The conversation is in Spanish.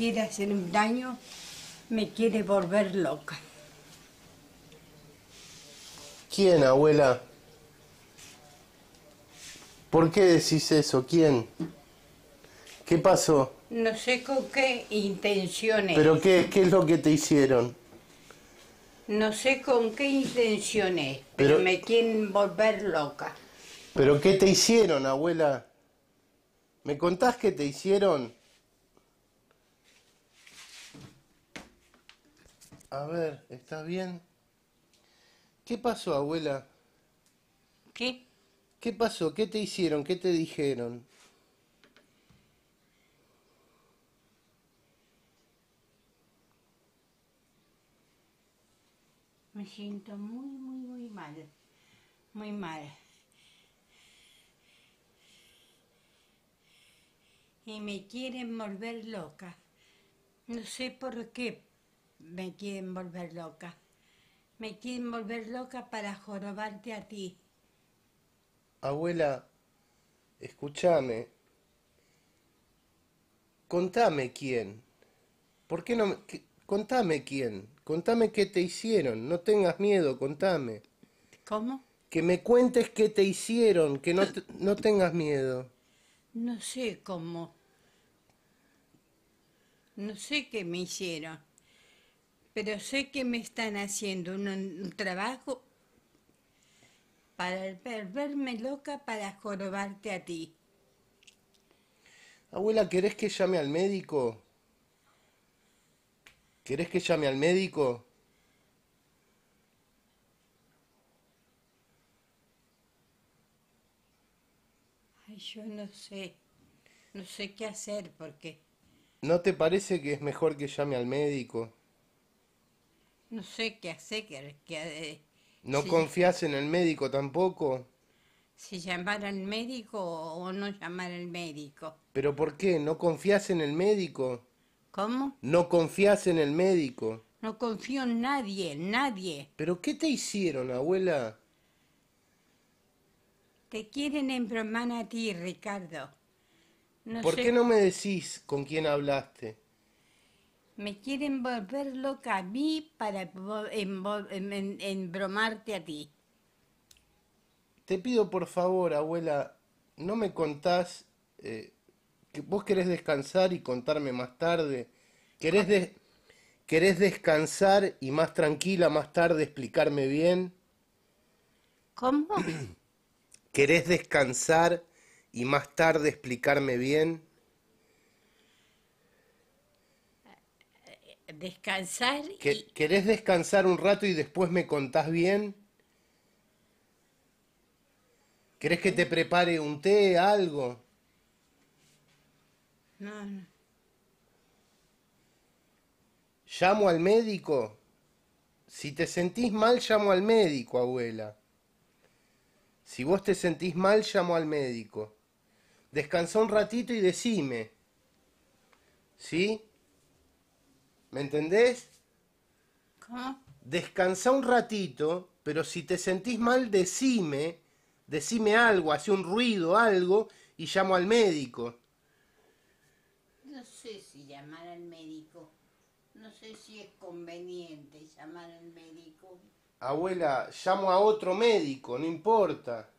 quiere hacer un daño, me quiere volver loca. ¿Quién, abuela? ¿Por qué decís eso? ¿Quién? ¿Qué pasó? No sé con qué intenciones. ¿Pero qué, es lo que te hicieron? No sé con qué intenciones, pero, pero me quieren volver loca. ¿Pero qué te hicieron, abuela? ¿Me contás qué te hicieron? A ver, ¿estás bien? ¿Qué pasó, abuela? ¿Qué? ¿Qué pasó? ¿Qué te hicieron? ¿Qué te dijeron? Me siento muy, muy, muy mal. Muy mal. Y me quieren volver loca. No sé por qué, me quieren volver loca. Me quieren volver loca para jorobarte a ti. Abuela, escúchame. Contame quién. ¿Por qué no me... Contame quién. Contame qué te hicieron. No tengas miedo, contame. ¿Cómo? Que me cuentes qué te hicieron, que no, no tengas miedo. No sé cómo. No sé qué me hicieron pero sé que me están haciendo un, trabajo para verme loca para jorobarte a ti. Abuela, ¿querés que llame al médico? ¿Querés que llame al médico? Ay, yo no sé. No sé qué hacer porque... ¿No te parece que es mejor que llame al médico? No sé qué hacer, ¿No confías en el médico tampoco? Si llamar al médico o no llamar al médico. ¿Pero por qué? ¿No confías en el médico? ¿Cómo? No confías en el médico. No confío en nadie, nadie. ¿Pero qué te hicieron, abuela? Te quieren embromar a ti, Ricardo. No ¿Por qué no me decís con quién hablaste? Me quieren volver loca a mí para embromarte a ti. Te pido por favor, abuela, no me contás eh, que vos querés descansar y contarme más tarde. ¿Querés, ¿Querés descansar y más tranquila más tarde explicarme bien? ¿Cómo? ¿Querés descansar y más tarde explicarme bien? descansar. ¿Querés descansar un rato y después me contás bien? ¿Querés que te prepare un té, algo? No, no. ¿Llamo al médico? Si te sentís mal, llamo al médico, abuela. Si vos te sentís mal, llamo al médico. Descansa un ratito y decime. ¿Sí? ¿Me entendés? ¿Cómo? Descansa un ratito, pero si te sentís mal, decime, decime algo, hace un ruido, algo, y llamo al médico. No sé si llamar al médico. No sé si es conveniente llamar al médico. Abuela, llamo a otro médico, no importa.